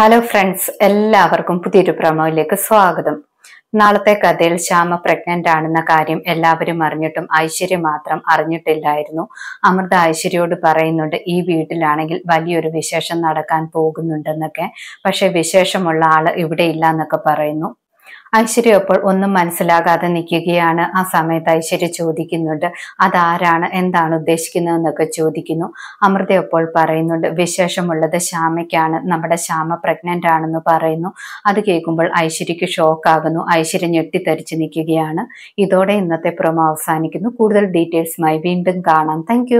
hello friends എല്ലാവർക്കും പുതിയൊരു പ്രമോയിലേക്ക് സ്വാഗതം നാളത്തെ കഥയിൽ ശ്യാമ പ്രഗ്നന്റ് ആണെന്ന കാര്യം എല്ലാവരും അറിഞ്ഞിട്ടും ഐശ്വര്യ മാത്രം അറിഞ്ഞിട്ടില്ലായിരുന്നു അമൃത ഐശ്വര്യയോട് പറയുന്നുണ്ട് ഈ വീട്ടിലാണെങ്കിൽ വലിയൊരു വിശേഷം നടക്കാൻ പോകുന്നുണ്ടെന്നൊക്കെ പക്ഷെ വിശേഷമുള്ള ആള് ഇവിടെ ഇല്ല എന്നൊക്കെ പറയുന്നു ഐശ്വര്യ അപ്പോൾ ഒന്നും മനസ്സിലാകാതെ നിൽക്കുകയാണ് ആ സമയത്ത് ഐശ്വര്യ ചോദിക്കുന്നുണ്ട് അതാരാണ് എന്താണ് ഉദ്ദേശിക്കുന്നത് എന്നൊക്കെ ചോദിക്കുന്നു അമൃത അപ്പോൾ പറയുന്നുണ്ട് വിശേഷമുള്ളത് ശ്യാമയ്ക്കാണ് നമ്മുടെ ശ്യാമ പ്രഗ്നന്റ് ആണെന്ന് പറയുന്നു അത് കേൾക്കുമ്പോൾ ഐശ്വര്യക്ക് ആകുന്നു ഐശ്വര്യ ഞെട്ടിത്തെറിച്ച് നിൽക്കുകയാണ് ഇതോടെ ഇന്നത്തെ പ്രൊമോ അവസാനിക്കുന്നു കൂടുതൽ ഡീറ്റെയിൽസുമായി വീണ്ടും കാണാം താങ്ക്